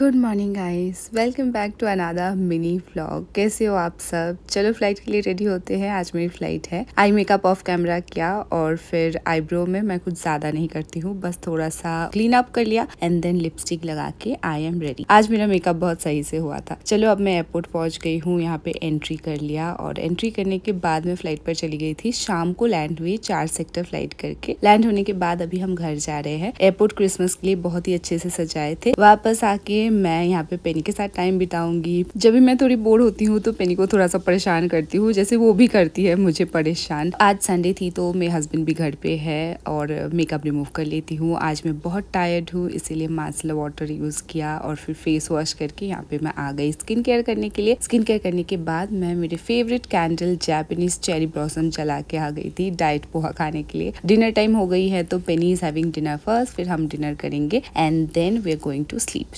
good morning guys welcome back to another mini vlog कैसे हो आप सब चलो फ्लाइट के लिए रेडी होते हैं आज मेरी फ्लाइट है आई मेकअप ऑफ कैमरा किया और फिर आईब्रो में मैं कुछ ज्यादा नहीं करती हूँ बस थोड़ा सा क्लीन अप कर लिया एंड देन लिपस्टिक लगा के आई एम रेडी आज मेरा मेकअप बहुत सही से हुआ था चलो अब मैं एयरपोर्ट पहुंच गई हूँ यहाँ पे एंट्री कर लिया और एंट्री करने के बाद में फ्लाइट पर चली गई थी शाम को लैंड हुई चार सेक्टर फ्लाइट करके लैंड होने के बाद अभी हम घर जा रहे हैं एयरपोर्ट क्रिसमस के लिए बहुत ही अच्छे से सजाए थे वापस आके मैं यहाँ पे पेनी के साथ टाइम बिताऊंगी जब भी मैं थोड़ी बोर होती हूँ तो पेनी को थोड़ा सा परेशान करती हूँ जैसे वो भी करती है मुझे परेशान आज संडे थी तो मेरे हस्बैंड भी घर पे है और मेकअप रिमूव कर लेती हूँ आज मैं बहुत टायर्ड हूँ इसीलिए मास्क वाटर यूज़ किया और फिर फेस वॉश करके यहाँ पे मैं आ गई स्किन केयर करने के लिए स्किन केयर करने के बाद मैं मेरे favourite candle Japanese cherry blossom चला के आ गई थी डाइट पोहा खाने के लिए डिनर टाइम हो गई है तो Penny is having dinner first फिर हम डिनर करेंगे and then we are going to sleep